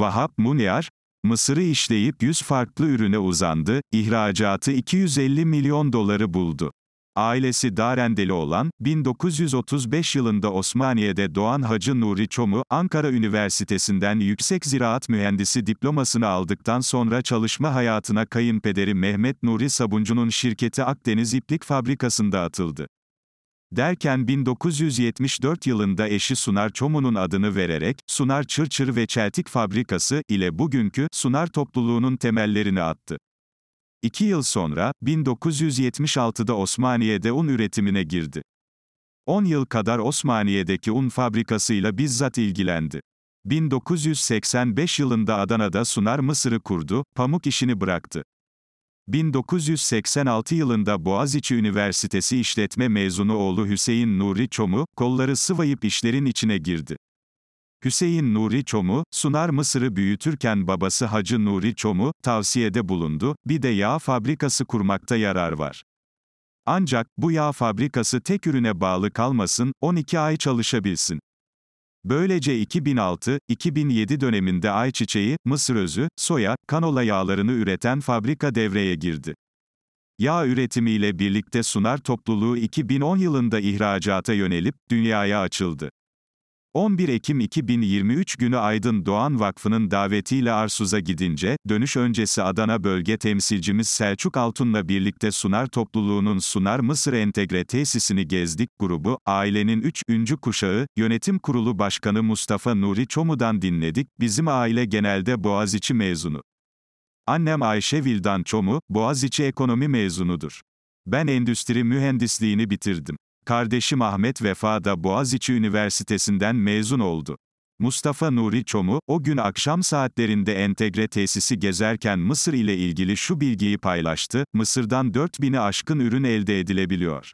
Vahap Munyar, Mısır'ı işleyip 100 farklı ürüne uzandı, ihracatı 250 milyon doları buldu. Ailesi Darendeli olan, 1935 yılında Osmaniye'de doğan Hacı Nuri Çomu, Ankara Üniversitesi'nden yüksek ziraat mühendisi diplomasını aldıktan sonra çalışma hayatına kayınpederi Mehmet Nuri Sabuncu'nun şirketi Akdeniz İplik Fabrikası'nda atıldı. Derken 1974 yılında eşi Sunar Çomu'nun adını vererek, Sunar Çırçır ve Çeltik Fabrikası ile bugünkü Sunar topluluğunun temellerini attı. İki yıl sonra, 1976'da Osmaniye'de un üretimine girdi. 10 yıl kadar Osmaniye'deki un fabrikasıyla bizzat ilgilendi. 1985 yılında Adana'da Sunar Mısır'ı kurdu, pamuk işini bıraktı. 1986 yılında Boğaziçi Üniversitesi işletme mezunu oğlu Hüseyin Nuri Çomu, kolları sıvayıp işlerin içine girdi. Hüseyin Nuri Çomu, Sunar Mısır'ı büyütürken babası Hacı Nuri Çomu, tavsiyede bulundu, bir de yağ fabrikası kurmakta yarar var. Ancak, bu yağ fabrikası tek ürüne bağlı kalmasın, 12 ay çalışabilsin. Böylece 2006-2007 döneminde ayçiçeği, mısır özü, soya, kanola yağlarını üreten fabrika devreye girdi. Yağ üretimiyle birlikte Sunar topluluğu 2010 yılında ihracata yönelip dünyaya açıldı. 11 Ekim 2023 günü Aydın Doğan Vakfı'nın davetiyle Arsuz'a gidince, dönüş öncesi Adana bölge temsilcimiz Selçuk Altun'la birlikte Sunar topluluğunun Sunar Mısır Entegre Tesisini gezdik grubu, ailenin 3. kuşağı, yönetim kurulu başkanı Mustafa Nuri Çomu'dan dinledik, bizim aile genelde Boğaziçi mezunu. Annem Ayşe Vildan Çomu, Boğaziçi ekonomi mezunudur. Ben endüstri mühendisliğini bitirdim. Kardeşi Ahmet Vefa da Boğaziçi Üniversitesi'nden mezun oldu. Mustafa Nuri Çomu, o gün akşam saatlerinde entegre tesisi gezerken Mısır ile ilgili şu bilgiyi paylaştı, Mısır'dan 4000'i aşkın ürün elde edilebiliyor.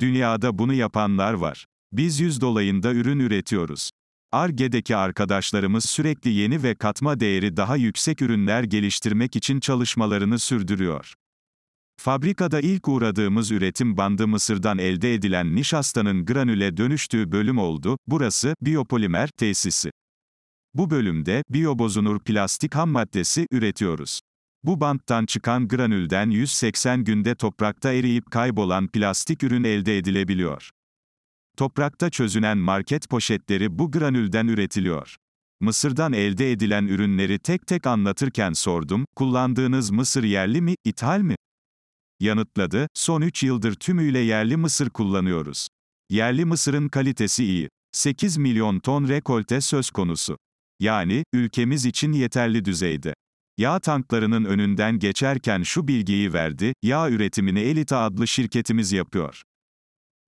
Dünyada bunu yapanlar var. Biz 100 dolayında ürün üretiyoruz. ARGE'deki arkadaşlarımız sürekli yeni ve katma değeri daha yüksek ürünler geliştirmek için çalışmalarını sürdürüyor. Fabrikada ilk uğradığımız üretim bandı Mısır'dan elde edilen nişastanın granüle dönüştüğü bölüm oldu, burası, biyopolimer, tesisi. Bu bölümde, biyobozunur plastik ham maddesi, üretiyoruz. Bu banttan çıkan granülden 180 günde toprakta eriyip kaybolan plastik ürün elde edilebiliyor. Toprakta çözünen market poşetleri bu granülden üretiliyor. Mısır'dan elde edilen ürünleri tek tek anlatırken sordum, kullandığınız mısır yerli mi, ithal mi? yanıtladı, son 3 yıldır tümüyle yerli mısır kullanıyoruz. Yerli mısırın kalitesi iyi. 8 milyon ton rekolte söz konusu. Yani, ülkemiz için yeterli düzeyde. Yağ tanklarının önünden geçerken şu bilgiyi verdi, yağ üretimini Elita adlı şirketimiz yapıyor.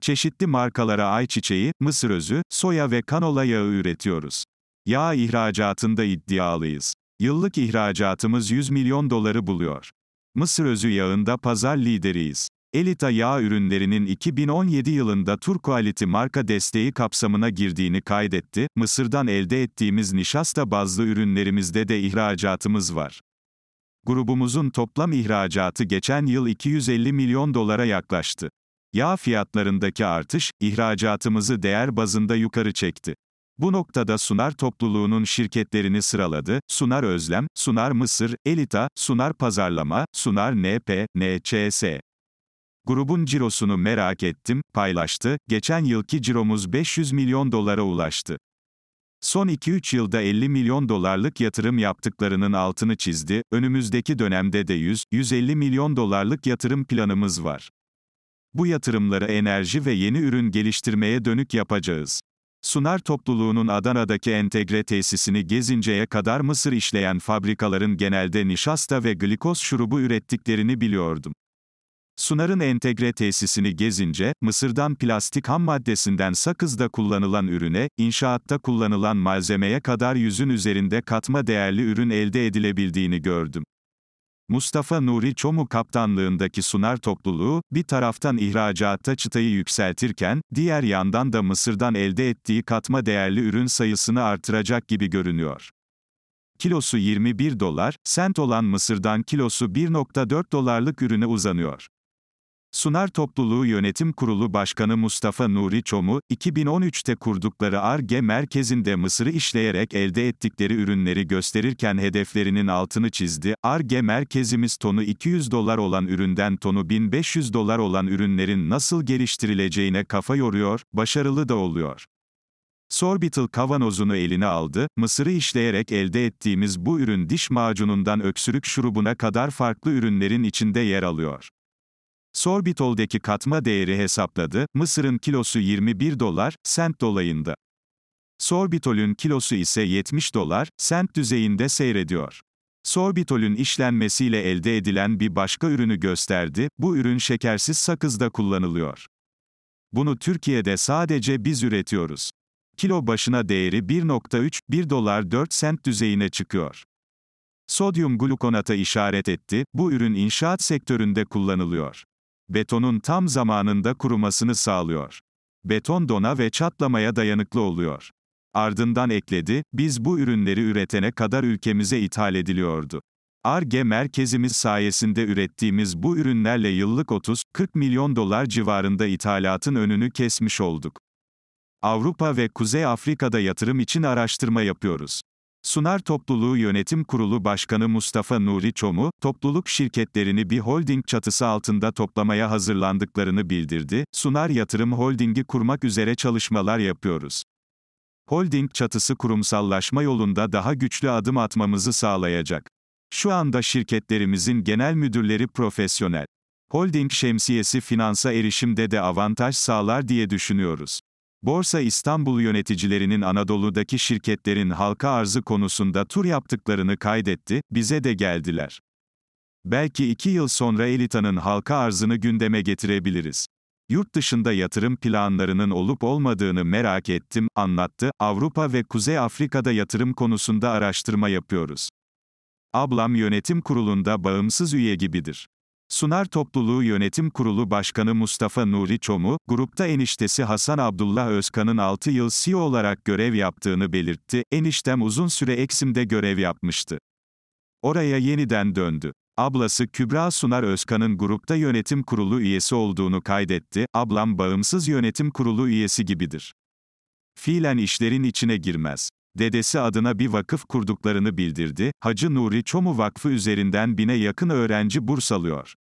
Çeşitli markalara ayçiçeği, mısır özü, soya ve kanola yağı üretiyoruz. Yağ ihracatında iddialıyız. Yıllık ihracatımız 100 milyon doları buluyor. Mısır özü yağında pazar lideriyiz. Elita yağ ürünlerinin 2017 yılında Turquality marka desteği kapsamına girdiğini kaydetti. Mısır'dan elde ettiğimiz nişasta bazlı ürünlerimizde de ihracatımız var. Grubumuzun toplam ihracatı geçen yıl 250 milyon dolara yaklaştı. Yağ fiyatlarındaki artış ihracatımızı değer bazında yukarı çekti. Bu noktada Sunar topluluğunun şirketlerini sıraladı, Sunar Özlem, Sunar Mısır, Elita, Sunar Pazarlama, Sunar NP, NCS. Grubun cirosunu merak ettim, paylaştı, geçen yılki ciromuz 500 milyon dolara ulaştı. Son 2-3 yılda 50 milyon dolarlık yatırım yaptıklarının altını çizdi, önümüzdeki dönemde de 100-150 milyon dolarlık yatırım planımız var. Bu yatırımları enerji ve yeni ürün geliştirmeye dönük yapacağız. Sunar topluluğunun Adana'daki entegre tesisini gezinceye kadar mısır işleyen fabrikaların genelde nişasta ve glikoz şurubu ürettiklerini biliyordum. Sunar'ın entegre tesisini gezince, Mısır'dan plastik ham maddesinden sakızda kullanılan ürüne, inşaatta kullanılan malzemeye kadar yüzün üzerinde katma değerli ürün elde edilebildiğini gördüm. Mustafa Nuri Çomu kaptanlığındaki Sunar topluluğu, bir taraftan ihracatta çıtayı yükseltirken, diğer yandan da Mısır'dan elde ettiği katma değerli ürün sayısını artıracak gibi görünüyor kilosu 21 dolar, sent olan Mısır'dan kilosu 1.4 dolarlık ürüne uzanıyor. Sunar Topluluğu Yönetim Kurulu Başkanı Mustafa Nuri Çomu, 2013'te kurdukları ARGE merkezinde Mısır'ı işleyerek elde ettikleri ürünleri gösterirken hedeflerinin altını çizdi. ARGE merkezimiz tonu 200 dolar olan üründen tonu 1500 dolar olan ürünlerin nasıl geliştirileceğine kafa yoruyor, başarılı da oluyor. Sorbital kavanozunu eline aldı, mısırı işleyerek elde ettiğimiz bu ürün diş macunundan öksürük şurubuna kadar farklı ürünlerin içinde yer alıyor. Sorbitol'deki katma değeri hesapladı, Mısır'ın kilosu 21 dolar, sent dolayında. Sorbitol'ün kilosu ise 70 dolar, sent düzeyinde seyrediyor. Sorbitol'ün işlenmesiyle elde edilen bir başka ürünü gösterdi, bu ürün şekersiz sakızda kullanılıyor. Bunu Türkiye'de sadece biz üretiyoruz. Kilo başına değeri 1.3, 1 dolar 4 sent düzeyine çıkıyor. Sodyum glukonata işaret etti, bu ürün inşaat sektöründe kullanılıyor betonun tam zamanında kurumasını sağlıyor. Beton dona ve çatlamaya dayanıklı oluyor. Ardından ekledi, biz bu ürünleri üretene kadar ülkemize ithal ediliyordu. ARGE merkezimiz sayesinde ürettiğimiz bu ürünlerle yıllık 30-40 milyon dolar civarında ithalatın önünü kesmiş olduk. Avrupa ve Kuzey Afrika'da yatırım için araştırma yapıyoruz. Sunar Topluluğu Yönetim Kurulu Başkanı Mustafa Nuri Çomu, topluluk şirketlerini bir holding çatısı altında toplamaya hazırlandıklarını bildirdi. Sunar Yatırım Holding'i kurmak üzere çalışmalar yapıyoruz. Holding çatısı kurumsallaşma yolunda daha güçlü adım atmamızı sağlayacak. Şu anda şirketlerimizin genel müdürleri profesyonel. Holding şemsiyesi finansa erişimde de avantaj sağlar diye düşünüyoruz. Borsa İstanbul yöneticilerinin Anadolu'daki şirketlerin halka arzı konusunda tur yaptıklarını kaydetti, bize de geldiler. Belki iki yıl sonra Elita'nın halka arzını gündeme getirebiliriz. Yurt dışında yatırım planlarının olup olmadığını merak ettim, anlattı. Avrupa ve Kuzey Afrika'da yatırım konusunda araştırma yapıyoruz. Ablam yönetim kurulunda bağımsız üye gibidir. Sunar Topluluğu Yönetim Kurulu Başkanı Mustafa Nuri Çomu, grupta eniştesi Hasan Abdullah Özkan'ın 6 yıl CEO olarak görev yaptığını belirtti. Eniştem uzun süre Eksim'de görev yapmıştı. Oraya yeniden döndü. Ablası Kübra Sunar Özkan'ın grupta yönetim kurulu üyesi olduğunu kaydetti. Ablam bağımsız yönetim kurulu üyesi gibidir. Fiilen işlerin içine girmez dedesi adına bir vakıf kurduklarını bildirdi, Hacı Nuri Çomu Vakfı üzerinden bine yakın öğrenci burs alıyor.